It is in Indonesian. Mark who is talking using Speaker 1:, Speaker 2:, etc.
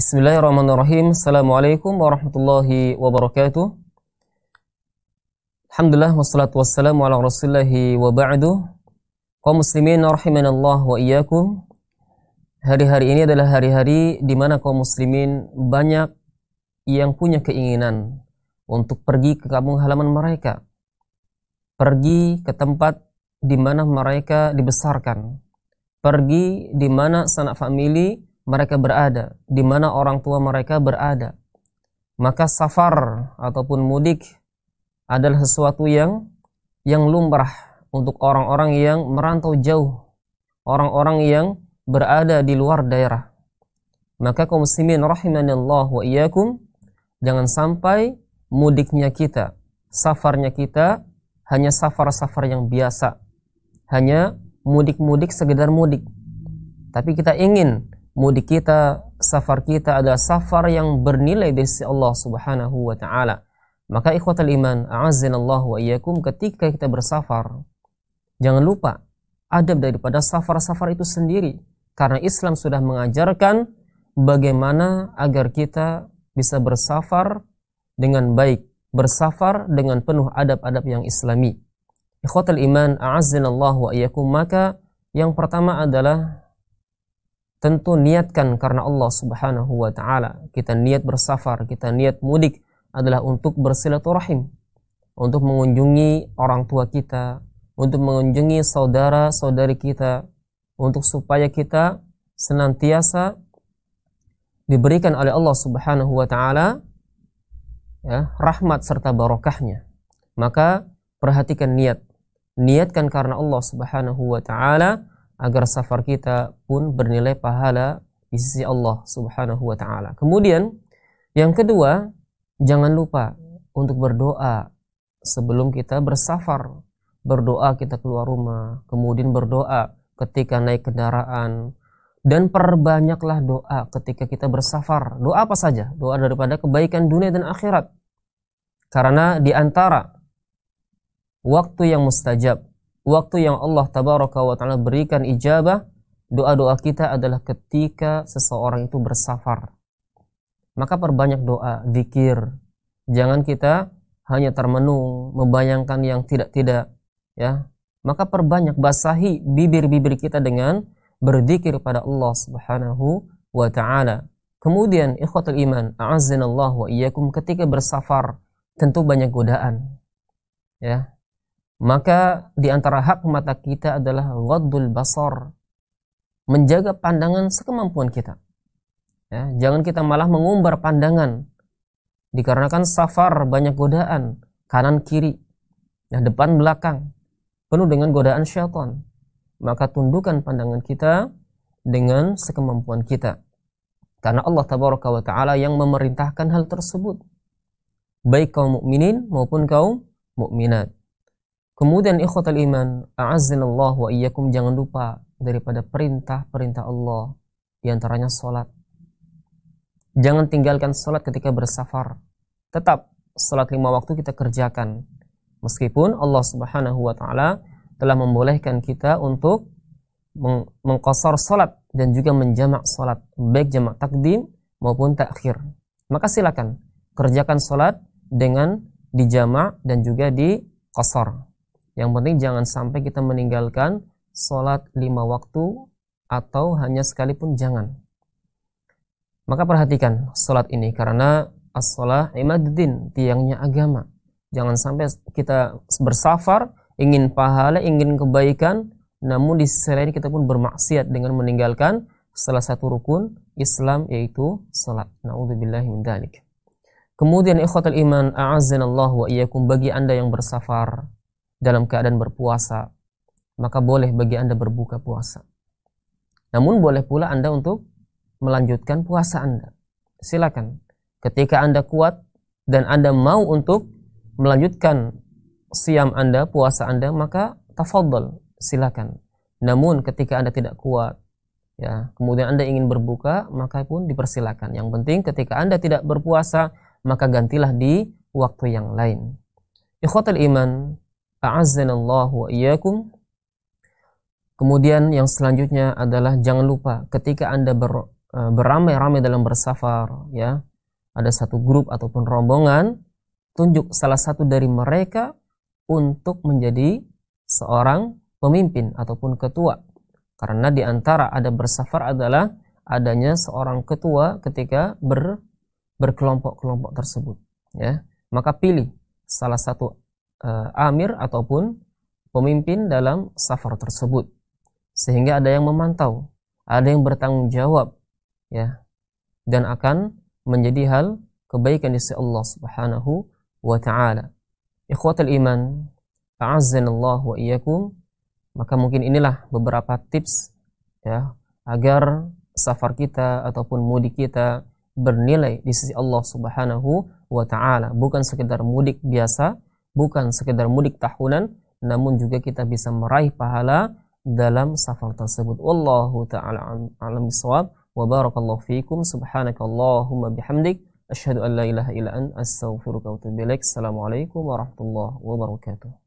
Speaker 1: Bismillahirrahmanirrahim. Assalamualaikum warahmatullahi wabarakatuh. Alhamdulillah wassalatu wassalamu ala rasulillahi wa ba'du. Kaum muslimin rahimanallah wa iyyakum. Hari-hari ini adalah hari-hari di mana kaum muslimin banyak yang punya keinginan untuk pergi ke kampung halaman mereka. Pergi ke tempat di mana mereka dibesarkan. Pergi di mana sanak famili mereka berada, di mana orang tua mereka berada. Maka safar ataupun mudik adalah sesuatu yang yang lumrah untuk orang-orang yang merantau jauh, orang-orang yang berada di luar daerah. Maka kaum muslimin rahimanillah wa iyyakum jangan sampai mudiknya kita, safarnya kita hanya safar-safar yang biasa, hanya mudik-mudik sekedar mudik. Tapi kita ingin mudik kita, safar kita adalah safar yang bernilai di sisi Allah Subhanahu wa taala. Maka ikhwatal iman, a'azzinallahu wa iyyakum ketika kita bersafar, jangan lupa adab daripada safar-safar itu sendiri karena Islam sudah mengajarkan bagaimana agar kita bisa bersafar dengan baik, bersafar dengan penuh adab-adab yang Islami. Ikhwatal iman, a'azzinallahu wa iyyakum, maka yang pertama adalah tentu niatkan karena Allah Subhanahu wa taala. Kita niat bersafar, kita niat mudik adalah untuk bersilaturahim, untuk mengunjungi orang tua kita, untuk mengunjungi saudara-saudari kita, untuk supaya kita senantiasa diberikan oleh Allah Subhanahu wa taala ya, rahmat serta barokahnya. Maka perhatikan niat. Niatkan karena Allah Subhanahu wa taala agar safar kita pun bernilai pahala di sisi Allah Subhanahu wa taala. Kemudian yang kedua, jangan lupa untuk berdoa sebelum kita bersafar. Berdoa kita keluar rumah, kemudian berdoa ketika naik kendaraan dan perbanyaklah doa ketika kita bersafar. Doa apa saja? Doa daripada kebaikan dunia dan akhirat. Karena di antara waktu yang mustajab waktu yang Allah tabaraka wa taala berikan ijabah doa-doa kita adalah ketika seseorang itu bersafar. Maka perbanyak doa, zikir. Jangan kita hanya termenung, membayangkan yang tidak-tidak, ya. Maka perbanyak basahi bibir-bibir kita dengan berzikir pada Allah Subhanahu wa taala. Kemudian ikhwatul iman, a'azzanallahu wa iyyakum ketika bersafar tentu banyak godaan. Ya, maka di antara hak mata kita adalah ghadul basar, menjaga pandangan sekemampuan kita. Ya, jangan kita malah mengumbar pandangan dikarenakan safar banyak godaan kanan kiri, nah depan belakang penuh dengan godaan syaitan. Maka tundukkan pandangan kita dengan sekemampuan kita. Karena Allah tabaraka wa taala yang memerintahkan hal tersebut. Baik kaum mukminin maupun kaum mukminat. Kemudian ikhwatal iman, Allah wa iyyakum jangan lupa daripada perintah-perintah Allah, di antaranya sholat. Jangan tinggalkan sholat ketika bersafar. Tetap sholat lima waktu kita kerjakan. Meskipun Allah subhanahu wa ta'ala telah membolehkan kita untuk meng mengkosor sholat dan juga menjamak sholat. Baik jamak takdim maupun takhir. Maka silakan kerjakan sholat dengan dijamak dan juga di kosor. Yang penting jangan sampai kita meninggalkan sholat lima waktu atau hanya sekalipun jangan. Maka perhatikan sholat ini karena as sholat imaduddin, tiangnya agama. Jangan sampai kita bersafar, ingin pahala, ingin kebaikan, namun di sisi lain kita pun bermaksiat dengan meninggalkan salah satu rukun Islam yaitu sholat. Kemudian ikhwatul iman a'azzanallahu wa iyyakum bagi Anda yang bersafar dalam keadaan berpuasa, maka boleh bagi Anda berbuka puasa. Namun boleh pula Anda untuk melanjutkan puasa Anda. Silakan. Ketika Anda kuat dan Anda mau untuk melanjutkan siam Anda, puasa Anda, maka tafadhol, silakan. Namun ketika Anda tidak kuat, ya, kemudian Anda ingin berbuka, maka pun dipersilakan. Yang penting ketika Anda tidak berpuasa, maka gantilah di waktu yang lain. Ikhwatul iman, Kemudian yang selanjutnya adalah jangan lupa ketika Anda ber, eh, beramai-ramai dalam bersafar ya, ada satu grup ataupun rombongan, tunjuk salah satu dari mereka untuk menjadi seorang pemimpin ataupun ketua. Karena di antara ada bersafar adalah adanya seorang ketua ketika ber berkelompok-kelompok tersebut ya. Maka pilih salah satu uh, amir ataupun pemimpin dalam safar tersebut sehingga ada yang memantau ada yang bertanggung jawab ya dan akan menjadi hal kebaikan di sisi Allah Subhanahu wa taala ikhwatul iman Allah wa iyyakum maka mungkin inilah beberapa tips ya agar safar kita ataupun mudik kita bernilai di sisi Allah Subhanahu wa taala bukan sekedar mudik biasa bukan sekedar mudik tahunan, namun juga kita bisa meraih pahala dalam safar tersebut. Wallahu taala alam bisawab wa barakallahu fiikum subhanakallahumma bihamdik asyhadu an la ilaha illa anta astaghfiruka wa atubu ilaik. Assalamualaikum warahmatullahi wabarakatuh.